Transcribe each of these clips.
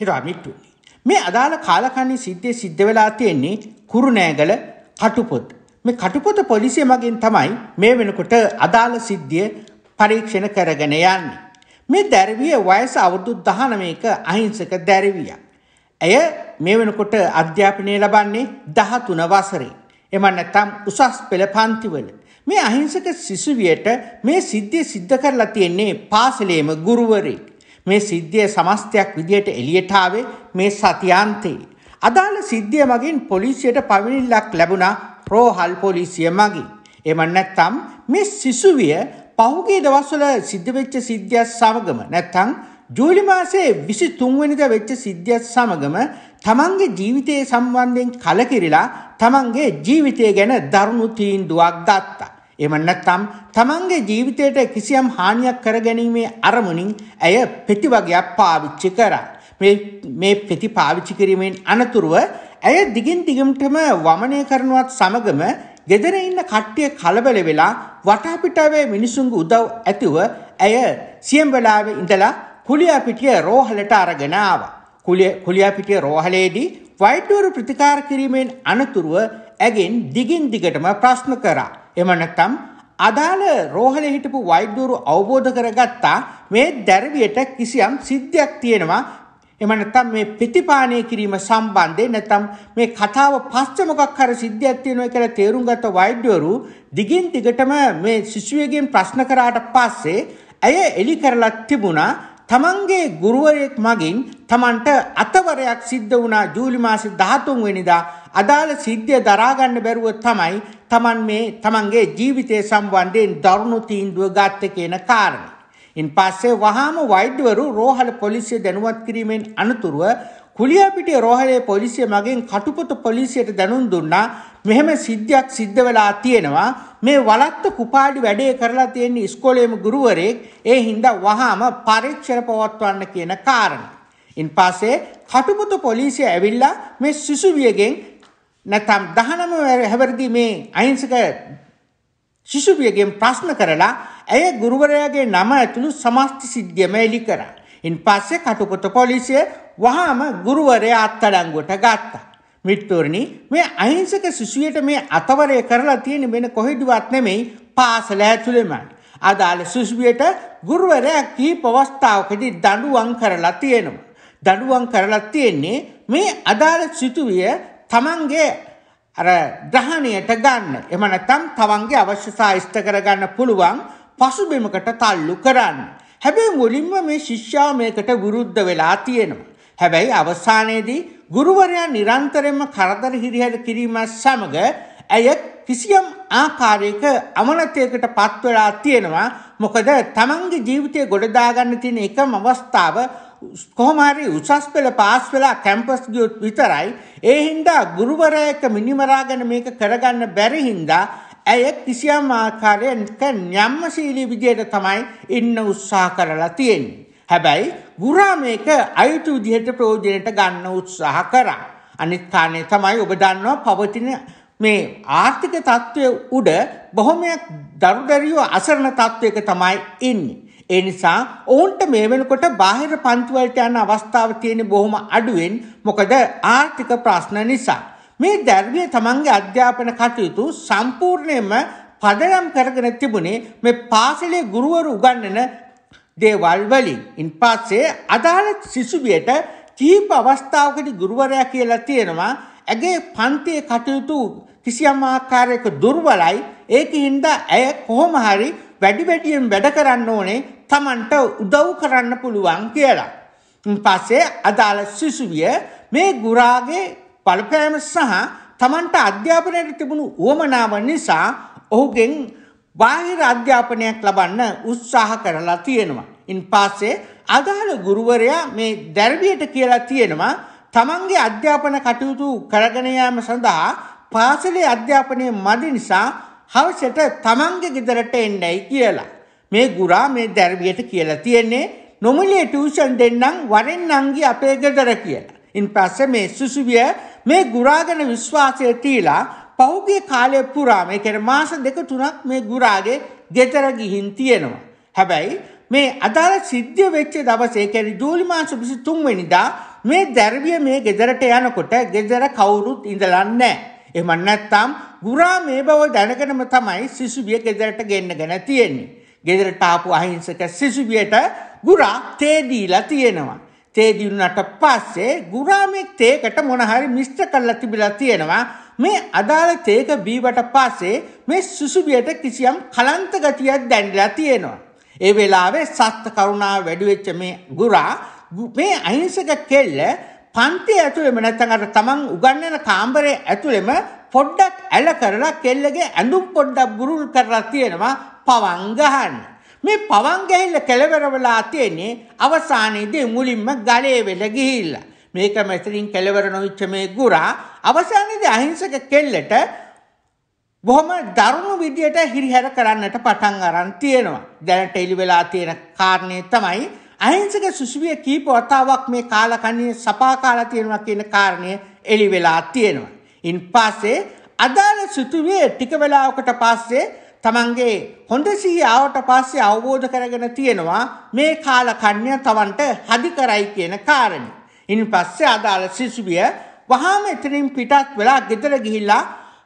හිරාමිට්ටු. මේ අදාළ කාලකන්ණි සිද්ධිය සිද්ධ වෙලා තියෙන්නේ කුරුණෑගල කටුපොත්. මේ කටුපොත පොලිසිය මගින් තමයි මේ වෙනකොට අදාළ සිද්ධිය පරීක්ෂණ කරගෙන යන්නේ. මේ දැරවිය වයස අවුරුදු 19ක අහිංසක දැරවියක්. ඇය මේ වෙනකොට අධ්‍යාපනය ලබන්නේ 13 වසරේ. එම නැත්නම් උසස් පෙළ පන්තිවල. මේ අහිංසක සිසුවියට මේ සිද්ධිය සිද්ධ කරලා තියෙන්නේ පාසලේම ගුරුවරයෙක්. මේ සිද්ධිය සමස්තයක් විදියට එළියට ආවේ මේ සතියාන්තේ. අදාළ සිද්ධිය මගින් පොලිසියට පවිනිල්ලක් ලැබුණා රෝහල් පොලිසිය මගින්. එම නැත්තම් මේ සිසුවිය පහුගිය දවස්වල සිද්ධ වෙච්ච සිද්ධියත් සමගම නැත්තම් ජූලි මාසයේ 23 වෙනිදා වෙච්ච සිද්ධියත් සමගම තමන්ගේ ජීවිතයේ සම්බන්ධයෙන් කලකිරිලා තමන්ගේ ජීවිතය ගැන දරුණු තීන්දුවක් ගත්තා. එම නැත්නම් තමන්ගේ ජීවිතයට කිසියම් හානියක් කරගැනීමේ අරමුණින් ඇය ප්‍රතිවගයක් පාවිච්චි කරා. මේ මේ ප්‍රති පාවිච්චි කිරීමෙන් අනතුරුව ඇය දිගින් දිගටම වමනය කරනවත් සමගම ගෙදර ඉන්න කට්ටිය කලබල වෙලා වටා පිටාවේ මිනිසුන්ගේ උදව් ඇතුව ඇය සියම් වෙලාවේ ඉඳලා කුලියාපිටිය රෝහලට අරගෙන ආවා. කුලියාපිටිය රෝහලේදී වෛද්‍යවරු ප්‍රතිකාර කිරීමෙන් අනතුරුව ඇගෙන් දිගින් දිගටම ප්‍රශ්න කරා. එම නැත්නම් අදාළ රෝහලේ හිටපු වෛද්‍යවරු අවබෝධ කරගත්තා මේ දැරවියට කිසියම් සිද්ධියක් තියෙනවා. එම නැත්නම් මේ ප්‍රතිපාණය කිරීම සම්බන්ධයෙන් නැත්නම් මේ කතාව පස්සේ මොකක් හරි සිද්ධියක් තියෙනවා කියලා තේරුම් ගත්ත වෛද්‍යවරු දිගින් දිගටම මේ සිසුවගෙන් ප්‍රශ්න කරාට පස්සේ ඇය එලි කරලා තිබුණා තමන්ගේ ගුරුවරයෙක් මගින් තමන්ට අතවරයක් සිද්ධ වුණා ජූලි මාසේ 13 වෙනිදා අදාළ සිද්ධිය දරා ගන්න බැරුව තමයි තමන් මේ තමන්ගේ ජීවිතය සම්බන්ධයෙන් දරුණු තීන්දුව ගත්තේ කියන කාරණේ. ඉන් පස්සේ වහාම වෛද්‍යවරු රෝහල පොලිසිය දැනුවත් කිරීමෙන් අනතුරුව කුලියාපිටිය රෝහලේ පොලිසිය මගෙන් කටුපොත පොලිසියට දැනුම් දුන්නා මෙහෙම සිද්ධියක් සිද්ධ වෙලා තියෙනවා මේ වලත්ත කුපාඩි වැඩේ කරලා තියෙන ඉස්කෝලේම ගුරුවරයෙක් ඒ හින්දා වහාම පරීක්ෂණ පවත්වන්න කියන කාරණා. ඉන්පස්සේ කටුපොත පොලිසිය ඇවිල්ලා මේ සිසුවියගෙන් නැත්නම් 19 හැවිරිදි මේ අහිංසක සිසුවියගෙන් ප්‍රශ්න කරලා ඇය ගුරුවරයාගේ නම ඇතුළු සමස්ත සිද්ධියම එලි කරා. ඉන් පස්සේ කටුපොත පොලිසිය වහාම ගුරුවරයා අත්අඩංගුවට ගත්තා. මිත්තුරනි මේ අහිංසක සිසුවියට මේ අතවරය කරලා තියෙන වෙන කොහෙදවත් නෙමෙයි පාසල ඇතුළෙමයි. අදාළ සිසුවියට ගුරුවරයා කීප අවස්ථාවකදී දඬුවම් කරලා තියෙනවා. දඬුවම් කරලා තියෙන්නේ මේ අදාළ සිතුවිය තමන්ගේ අර ග්‍රහණයට ගන්න. එහෙම නැත්නම් තමන්ගේ අවශ්‍යතා ඉෂ්ට කරගන්න පුළුවන් පසුබිමකට තල්ලු කරන්න. හැබැයි මුලින්ම මේ ශිෂ්‍යාව මේකට විරුද්ධ වෙලා තියෙනවා. හැබැයි අවසානයේදී ගුරුවරයා නිරන්තරයෙන්ම කරදර හිරිහැර කිරීම සමග ඇය කිසියම් ආකාරයක අමනතයකට පත් වෙලා තියෙනවා මොකද තමන්ගේ ජීවිතය ගොඩදාගන්න තියෙන එකම අවස්ථාව කොහොම හරි උසස් පෙළ පාස් වෙලා කැම්පස් ගියොත් විතරයි ඒ හින්දා ගුරුවරයෙක් මිනිමරාගෙන මේක කරගන්න බැරි හින්දා ඇය කිසියම් ආකාරයක න්‍යම්මශීලී විදියට තමයි ඉන්න උත්සාහ කරලා තියෙන්නේ හැබැයි ගුරා මේක අයුතු විදිහට ප්‍රයෝජනයට ගන්න උත්සාහ කරා. අනිත් කාණේ තමයි ඔබ දන්නවා පවතින මේ ආර්ථික තත්ත්වය උඩ බොහොමයක් දරුදරියෝ අසරණ තත්ත්වයක තමයි ඉන්නේ. ඒ නිසා ඔවුන්ට මේ වෙනකොට බාහිර පන්ති වලට යන අවස්ථාව තියෙන බොහොම අඩුවෙන් මොකද ආර්ථික ප්‍රශ්න නිසා. මේ ධර්මයේ තමන්ගේ අධ්‍යාපන කටයුතු සම්පූර්ණයෙන්ම පදනම් කරගෙන තිබුණේ මේ පාසලේ ගුරුවරු උගන්වන දේවල් වලින්. ඉන්පස්සේ අදාළ සිසුවියට කීප අවස්ථාවකදී ගුරුවරයා කියලා තියෙනවා ඇගේ පන්තියේ කටයුතු කිසියම් ආකාරයක දුර්වලයි ඒකින්ද ඇය කොහොම හරි වැඩි වැඩියෙන් වැඩ කරන්න ඕනේ Tamanට උදව් කරන්න පුළුවන් කියලා. ඊපස්සේ අදාළ සිසුවිය මේ ගුරාගේ බලපෑම සහ Tamanට අධ්‍යාපනයේ තිබුණු උවමනාව නිසා ඔහුගෙන් බාහිර අධ්‍යාපනයක් ලබන්න උත්සාහ කරලා තියෙනවා. ඉන් පස්සේ අදාළ ගුරුවරයා මේ දැරවියට කියලා තියෙනවා තමන්ගේ අධ්‍යාපන කටයුතු කරගෙන යාම සඳහා පාසලේ අධ්‍යාපනයේ මදි නිසා හවසට තමන්ගේ ගෙදරට එන්නයි කියලා. මේ ගුරා මේ දැරවියට කියලා තියෙන්නේ නොමලේ ටියුෂන් දෙන්නම් වරෙන් නංගි අපේ ගෙදර කියලා. ඉන් පස්සේ මේ සුසුවිය මේ ගුරාගෙන විශ්වාසය තියලා පෞගේ කාලය පුරා මේ කියන්නේ මාස දෙක තුනක් මේ ගුරාගේ ගෙදර ගිහින් තියෙනවා. හැබැයි මේ අදාළ සිද්ධිය වෙච්ච දවසේ කියන්නේ ජූලි මාස 23 වෙනිදා මේ දැරවිය මේ ගෙදරට යනකොට ගෙදර කවුරුත් ඉඳලා නැහැ. එහෙම නැත්නම් ගුරා මේ බව දැනගෙනම තමයි සිසුවිය ගෙදරට ගෙන්නගෙන තියෙන්නේ. ගෙදරට ආපු අහිංසක සිසුවියට ගුරා තේ දීලා තියෙනවා. තේ දුන්නට පස්සේ ගුරා මේ තේකට මොන හරි මිශ්‍ර කරලා තිබිලා තියෙනවා. මේ අදාළ තේක බීවට පස්සේ මේ සුසුබියට කිසියම් කලන්ත ගතියක් දැනලා තියෙනවා. ඒ වෙලාවේ සත්ත්ව කරුණාව වැඩි වෙච්ච මේ ගුරා මේ අහිංසක කෙල්ල පන්ති ඇතුළෙම නැත්නම් අර තමන් උගන්වන කාමරේ ඇතුළෙම පොඩ්ඩක් ඇල කරලා කෙල්ලගේ ඇඳුම් පොඩ්ඩක් බුරුල් කරලා තියෙනවා පවන් ගහන්න. මේ පවන් ගහිල්ල කෙලවර වෙලා තියෙන්නේ අවසානයේදී මුලින්ම ගලේ වෙල ගිහිල්ලා. මේක මෙතනින් කෙලවර නොවිච්ච මේ ගුරා අවසානයේදී අහිංසක කෙල්ලට බොහොම දරුණු විදියට හිරිහැර කරන්නට පටන් අරන් තියෙනවා. දැනට එළි වෙලා තියෙන කාරණේ තමයි අහිංසක සුසුවිය කීප වතාවක් මේ කාලකණ්ණියේ සපා කාලා තියෙනවා කියන කාරණය එළි වෙලා තියෙනවා. ඉන් පස්සේ අදාළ සුතුවිය ටික වෙලාවකට පස්සේ තමන්ගේ හොඳ සිහිය ආවට පස්සේ අවබෝධ කරගෙන තියෙනවා මේ කාලකන්‍ය තවන්ට හදි කරයි කියන කාරණේ. ඉන් පස්සේ අදාළ සිසුවිය වහාම එතනින් පිටත් වෙලා ගෙදර ගිහිල්ලා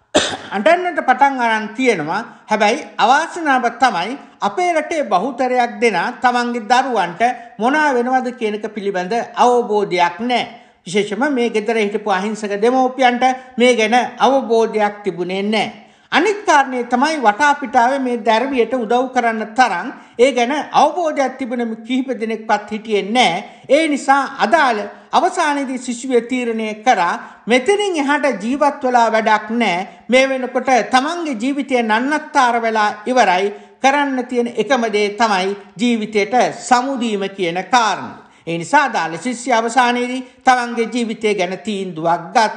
අඬන්නට පටන් අරන් තියෙනවා. හැබැයි අවාසනාව තමයි අපේ රටේ බහුතරයක් දෙනා තමන්ගේ දරුවන්ට මොනා වෙනවද කියනක පිළිබඳ අවබෝධයක් නැහැ. විශේෂම මේ ගෙදර හිටපු අහිංසක දෙමෝපියන්ට මේ ගැන අවබෝධයක් තිබුණේ නැහැ. අනිත් කාරණේ තමයි වටාපිටාවේ මේ දැරවියට උදව් කරන්න තරම් ඒ ගැන අවබෝධයක් තිබුණ කිහිප දෙනෙක්වත් හිටියේ නැහැ. ඒ නිසා අදාළ අවසානයේදී සිසුවේ තීරණය කරා මෙතනින් එහාට ජීවත් වෙලා වැඩක් නැහැ. මේ වෙනකොට තමන්ගේ ජීවිතය නන්නත්තර වෙලා ඉවරයි. කරන්න තියෙන එකම දේ තමයි ජීවිතයට සමුදීම කියන කාරණේ. ඒ නිසා දාල ශිෂ්‍ය අවසානයේදී තමන්ගේ ජීවිතය ගැන තීන්දුවක් ගත්තා.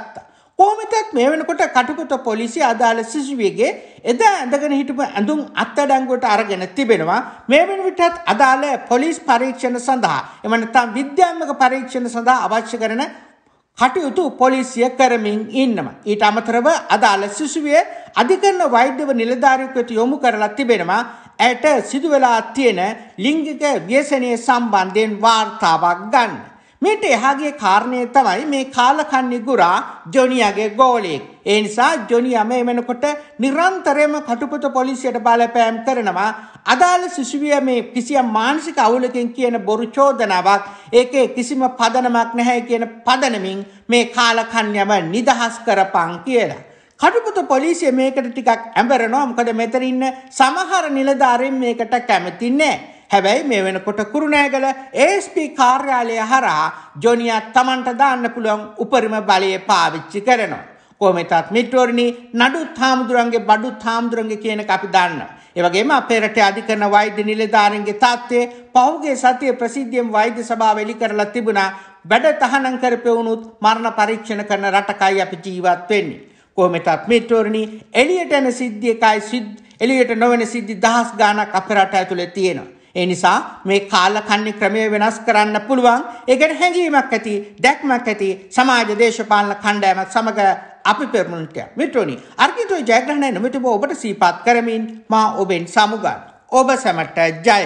කොහොමතත් මේ වෙනකොට කටුකොට පොලිසිය අදාළ සිසුවියගේ එදා ඇඳගෙන හිටපු ඇඳුම් අත්අඩංගුවට අරගෙන තිබෙනවා මේ වෙන විටත් අදාළ පොලිස් පරීක්ෂණ සඳහා එම නැත්නම් විද්‍යාත්මක පරීක්ෂණ සඳහා අවශ්‍ය කරන කටයුතු පොලිසිය කරමින් ඉන්නවා. ඊට අමතරව අදාළ සිසුවිය අධිකරණ වෛද්‍යව නිලධාරියෙකුට යොමු කරලා තිබෙනවා. ඇයට සිදුවලා තියෙන ලිංගික ව්‍යසනය සම්බන්ධයෙන් වාර්තාවක් ගන්න. මේට එහාගේ කාරණය තමයි මේ කාලකන්ණි ගුරා ජොනියාගේ ගෝලෙක්. ඒ නිසා ජොනියා මේ වෙනකොට නිරන්තරයෙන්ම කටුපොත පොලිසියට බලපෑම් කරනවා. අදාළ සිසුවිය මේ කිසියම් මානසික අවුලකින් කියන බොරු චෝදනාවක් ඒකේ කිසිම පදනමක් නැහැ කියන පදනමින් මේ කාලකන්ණියව නිදහස් කරපන් කියලා. කටුපුත පොලිසිය මේකට ටිකක් ඇඹරනවා මොකද මෙතන ඉන්න සමහර නිලධාරීන් මේකට කැමති නැහැ. හැබැයි මේ වෙනකොට කුරුණෑගල ASP කාර්යාලය හරහා ජොනියා Tamanට දාන්න පුළුවන් උපරිම බලය පාවිච්චි කරනවා. කොහොමෙතත් මිත්‍රෝරණි නඩුත් හාමුදුරන්ගේ බඩුත් හාමුදුරන්ගේ කියන එක අපි දන්නවා. ඒ වගේම අපේ රටේ අධිකරණ වෛද්‍ය නිලධාරීන්ගේ තාත්තේ පහුගිය සතියේ ප්‍රසිද්ධියෙන් වෛද්‍ය සභාව එලි කරලා තිබුණා වැඩ තහනම් කරපෙවුණුත් මරණ පරීක්ෂණ කරන රටකයි අපි ජීවත් වෙන්නේ. කොහොමෙතත් මිත්‍රෝරණි එළියට එන සිද්ධියකයි එළියට නොවන සිද්ධි දහස් ගාණක් අපේ රට ඇතුලේ තියෙනවා. ඒ නිසා මේ කාලකන්ණි ක්‍රමය වෙනස් කරන්න පුළුවන්. ඒ ගැන හැඟීමක් ඇති, දැක්මක් ඇති සමාජ දේශපාලන කණ්ඩායමත් සමග අපි පෙරමුණට මිටෝනි අර්ගිතෝ ජයග්‍රහණය නොමිටුව ඔබට සීපාත් කරමින් මා ඔබෙන් සමුගන්න. ඔබ සැමට ජය.